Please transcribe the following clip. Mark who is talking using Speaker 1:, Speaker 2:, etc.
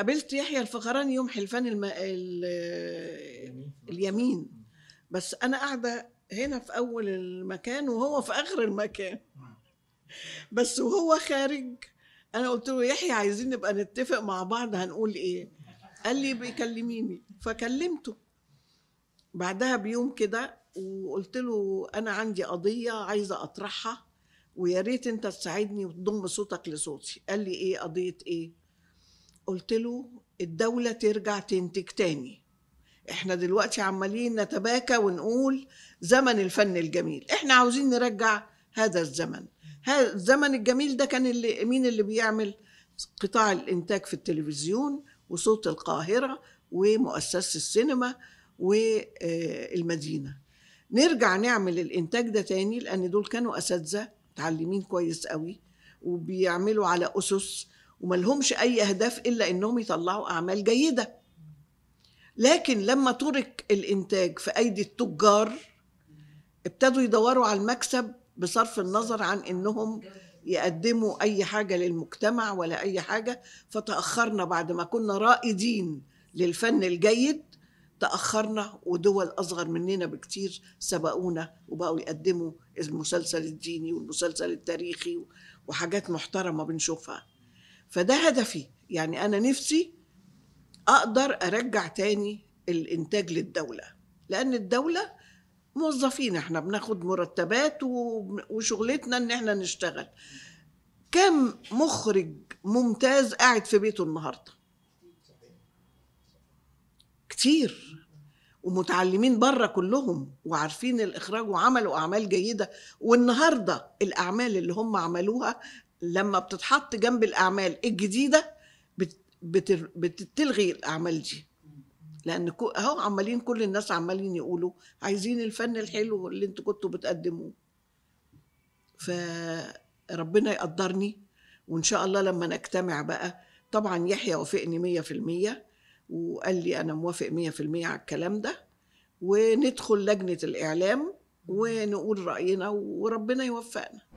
Speaker 1: قابلت يحيى الفخراني يوم حلفان الم... ال... اليمين بس انا قاعده هنا في اول المكان وهو في اخر المكان بس وهو خارج انا قلت له يحيى عايزين نبقى نتفق مع بعض هنقول ايه قال لي بيكلميني فكلمته بعدها بيوم كده وقلت له انا عندي قضيه عايزه اطرحها ويا ريت انت تساعدني وتضم صوتك لصوتي قال لي ايه قضيه ايه قلت له الدولة ترجع تنتج تاني احنا دلوقتي عمالين نتباكى ونقول زمن الفن الجميل احنا عاوزين نرجع هذا الزمن هذا الزمن الجميل ده كان اللي مين اللي بيعمل قطاع الانتاج في التلفزيون وصوت القاهرة ومؤسسة السينما والمدينة نرجع نعمل الانتاج ده تاني لان دول كانوا اساتذه متعلمين كويس قوي وبيعملوا على اسس وما لهمش أي أهداف إلا إنهم يطلعوا أعمال جيدة لكن لما ترك الإنتاج في أيدي التجار ابتدوا يدوروا على المكسب بصرف النظر عن إنهم يقدموا أي حاجة للمجتمع ولا أي حاجة فتأخرنا بعد ما كنا رائدين للفن الجيد تأخرنا ودول أصغر مننا بكتير سبقونا وبقوا يقدموا المسلسل الديني والمسلسل التاريخي وحاجات محترمة بنشوفها فده هدفي يعني أنا نفسي أقدر أرجع تاني الإنتاج للدولة لأن الدولة موظفين احنا بناخد مرتبات وشغلتنا ان احنا نشتغل كم مخرج ممتاز قاعد في بيته النهارده كتير ومتعلمين بره كلهم وعارفين الاخراج وعملوا اعمال جيده والنهارده الاعمال اللي هم عملوها لما بتتحط جنب الاعمال الجديده بتلغي الاعمال دي لان اهو عمالين كل الناس عمالين يقولوا عايزين الفن الحلو اللي انتوا كنتوا بتقدموه فربنا يقدرني وان شاء الله لما نجتمع بقى طبعا يحيى وافقني مية في المية وقال لي انا موافق مية في المية على الكلام ده وندخل لجنة الاعلام ونقول رأينا وربنا يوفقنا